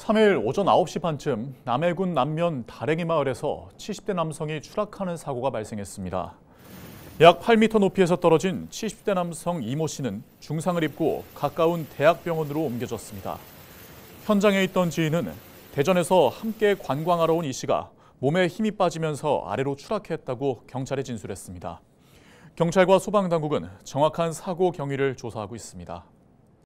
3일 오전 9시 반쯤 남해군 남면 다랭이 마을에서 70대 남성이 추락하는 사고가 발생했습니다. 약 8m 높이에서 떨어진 70대 남성 이모 씨는 중상을 입고 가까운 대학병원으로 옮겨졌습니다. 현장에 있던 지인은 대전에서 함께 관광하러 온 이 씨가 몸에 힘이 빠지면서 아래로 추락했다고 경찰에 진술했습니다. 경찰과 소방당국은 정확한 사고 경위를 조사하고 있습니다.